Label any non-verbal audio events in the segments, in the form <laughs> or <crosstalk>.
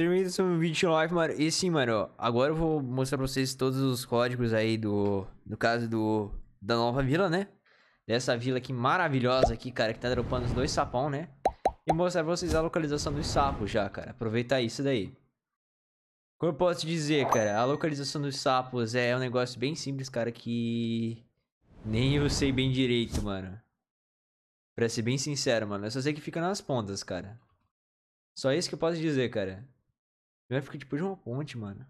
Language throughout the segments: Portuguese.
streaming um vídeo live, mano. E sim, mano, agora eu vou mostrar pra vocês todos os códigos aí do. No caso do. Da nova vila, né? Dessa vila aqui maravilhosa aqui, cara, que tá dropando os dois sapão, né? E mostrar pra vocês a localização dos sapos já, cara. Aproveitar isso daí. Como eu posso dizer, cara? A localização dos sapos é um negócio bem simples, cara, que. Nem eu sei bem direito, mano. Pra ser bem sincero, mano. Eu só sei que fica nas pontas, cara. Só isso que eu posso dizer, cara vai fica depois tipo, de uma ponte, mano.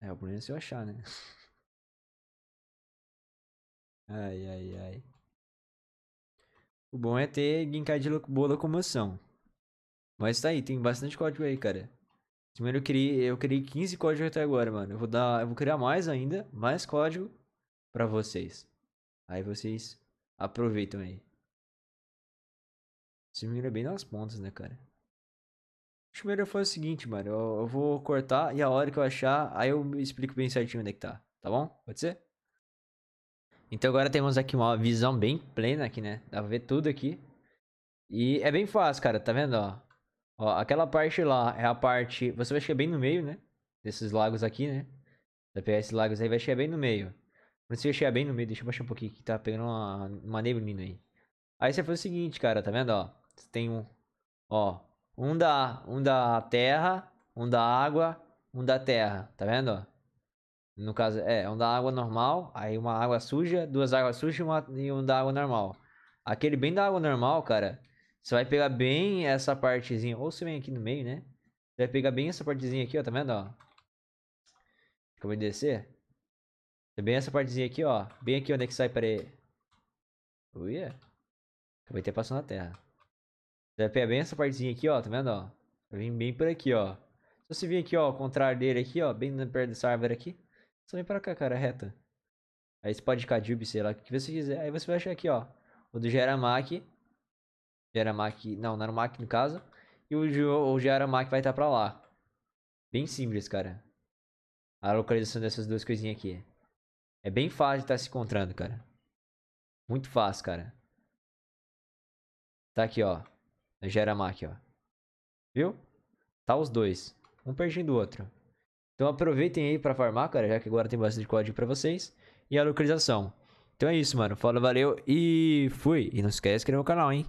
É, o problema é se eu achar, né? <laughs> Ai, ai, ai. O bom é ter Genkai de boa locomoção. Mas tá aí, tem bastante código aí, cara. Primeiro eu criei, eu criei 15 códigos até agora, mano. Eu vou dar, eu vou criar mais ainda, mais código para vocês. Aí vocês aproveitam aí. Se menino é bem nas pontas, né, cara? Acho que melhor foi o seguinte, mano. Eu, eu, vou cortar e a hora que eu achar, aí eu explico bem certinho onde é que tá. Tá bom? Pode ser? Então agora temos aqui uma visão bem plena aqui, né? Dá pra ver tudo aqui. E é bem fácil, cara. Tá vendo, ó? ó aquela parte lá é a parte... Você vai chegar bem no meio, né? Desses lagos aqui, né? Vai pegar esses lagos aí vai chegar bem no meio. Quando você chegar bem no meio, deixa eu baixar um pouquinho que tá pegando uma, uma neblina aí. Aí você faz o seguinte, cara. Tá vendo, ó? Você tem um... Ó, um da, um da terra, um da água, um da terra. Tá vendo? No caso, é, um da água normal, aí uma água suja, duas águas sujas e, uma, e um da água normal. Aquele bem da água normal, cara, você vai pegar bem essa partezinha. Ou você vem aqui no meio, né? Você vai pegar bem essa partezinha aqui, ó, tá vendo, ó? Como eu descer. Bem essa partezinha aqui, ó. Bem aqui onde é que sai, peraí. Uia. Acabei de ter passando a terra vai pegar bem essa partezinha aqui, ó, tá vendo, ó? Vai vir bem por aqui, ó. Se você vir aqui, ó, ao contrário dele aqui, ó, bem perto dessa árvore aqui, só vem pra cá, cara, reta. Aí você pode Jube, sei lá, o que você quiser. Aí você vai achar aqui, ó, o do Geramak. Geramak, não, Narumak no caso. E o, o Geramak vai estar tá pra lá. Bem simples, cara. A localização dessas duas coisinhas aqui. É bem fácil de estar tá se encontrando, cara. Muito fácil, cara. Tá aqui, ó gera máquina ó. Viu? Tá os dois. Um perdendo do outro. Então aproveitem aí para farmar, cara, já que agora tem bastante código para vocês. E a localização. Então é isso, mano. Fala, valeu e fui. E não esquece de inscrever no canal, hein?